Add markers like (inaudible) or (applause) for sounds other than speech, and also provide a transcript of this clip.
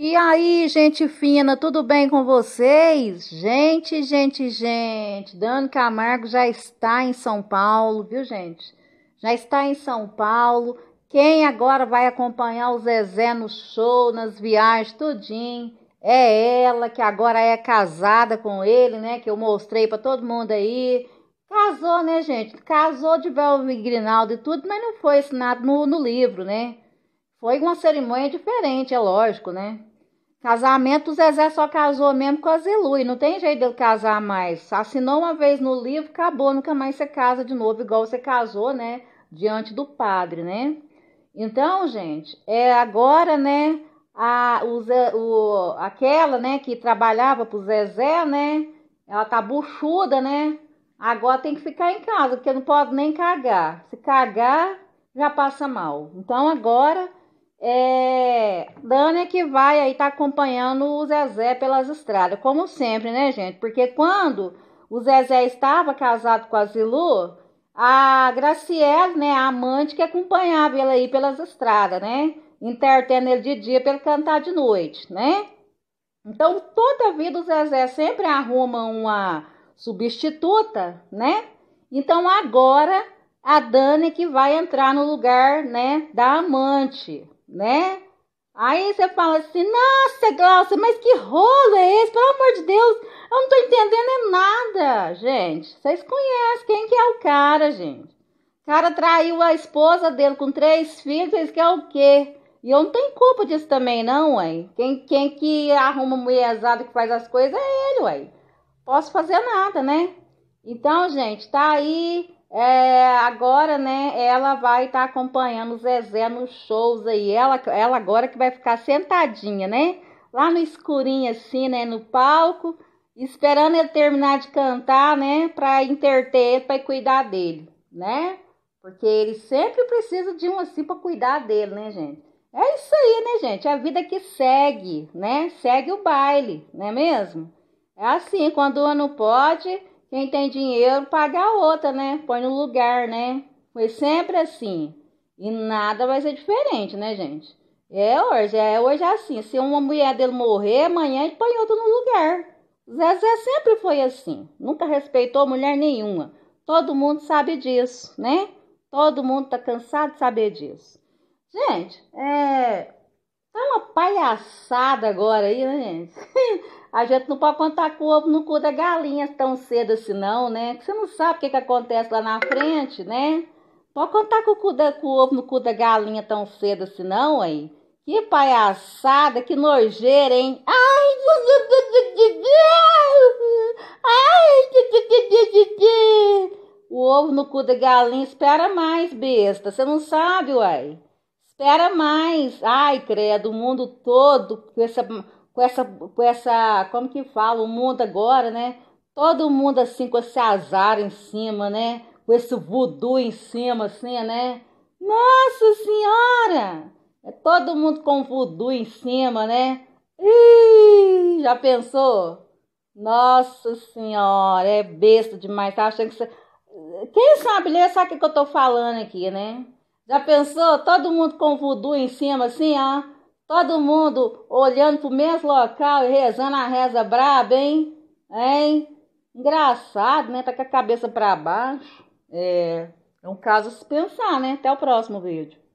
E aí, gente fina, tudo bem com vocês? Gente, gente, gente, Dani Camargo já está em São Paulo, viu, gente? Já está em São Paulo. Quem agora vai acompanhar o Zezé no show, nas viagens, tudinho, é ela que agora é casada com ele, né? Que eu mostrei para todo mundo aí. Casou, né, gente? Casou de Belvin Grinaldo e tudo, mas não foi assinado no, no livro, né? Foi uma cerimônia diferente, é lógico, né? Casamento, o Zezé só casou mesmo com a e Não tem jeito dele casar mais. Assinou uma vez no livro, acabou. Nunca mais você casa de novo, igual você casou, né? Diante do padre, né? Então, gente, é agora, né? A, o, o, aquela, né, que trabalhava pro Zezé, né? Ela tá buchuda, né? Agora tem que ficar em casa, porque não pode nem cagar. Se cagar, já passa mal. Então, agora é, Dani é que vai aí tá acompanhando o Zezé pelas estradas, como sempre, né, gente? Porque quando o Zezé estava casado com a Zilu, a Graciela, né, a amante que acompanhava ele aí pelas estradas, né? Entretendo ele de dia para ele cantar de noite, né? Então, toda vida o Zezé sempre arruma uma substituta, né? Então, agora a Dani é que vai entrar no lugar, né, da amante, né? Aí você fala assim, nossa, Glaucia, mas que rolo é esse? Pelo amor de Deus, eu não tô entendendo é nada, gente. Vocês conhecem quem que é o cara, gente. O cara traiu a esposa dele com três filhos, vocês querem é o quê? E eu não tenho culpa disso também, não, ué. Quem, quem que arruma mulherzada que faz as coisas é ele, ué. Posso fazer nada, né? Então, gente, tá aí é, agora, né, ela vai estar tá acompanhando o Zezé nos shows aí. Ela, ela agora que vai ficar sentadinha, né? Lá no escurinho, assim, né? No palco, esperando ele terminar de cantar, né? Pra interter ele, pra cuidar dele, né? Porque ele sempre precisa de um assim pra cuidar dele, né, gente? É isso aí, né, gente? É a vida que segue, né? Segue o baile, não é mesmo? É assim, quando uma não pode, quem tem dinheiro paga a outra, né? Põe no lugar, né? Foi sempre assim. E nada vai ser diferente, né, gente? É hoje, é hoje é assim. Se uma mulher dele morrer, amanhã ele põe outra no lugar. Zezé sempre foi assim. Nunca respeitou mulher nenhuma. Todo mundo sabe disso, né? Todo mundo tá cansado de saber disso. Gente, é. Tá uma palhaçada agora aí, né, gente? (laughs) A gente não pode contar com ovo no cu da galinha tão cedo assim, não, né? Que você não sabe o que, que acontece lá na frente, né? Pode contar com o, cu da, com ovo no cu da galinha tão cedo assim, não, aí? Que palhaçada, que nojeira, hein? Ai! (laughs) Ai! O ovo no cu da galinha espera mais, besta. Você não sabe, uai. Espera mais. Ai, credo, o mundo todo com essa com essa, com essa, como que fala, o mundo agora, né? Todo mundo assim com esse azar em cima, né? Com esse voodoo em cima, assim, né? Nossa Senhora! É todo mundo com voodoo em cima, né? Ih, já pensou? Nossa Senhora, é besta demais, tá achando que você... Quem sabe ler né? sabe o que eu tô falando aqui, né? Já pensou? Todo mundo com voodoo em cima, assim, ó. Todo mundo olhando pro mesmo local e rezando a reza braba, hein? Hein? Engraçado, né? Tá com a cabeça para baixo. É, é um caso a se pensar, né? Até o próximo vídeo.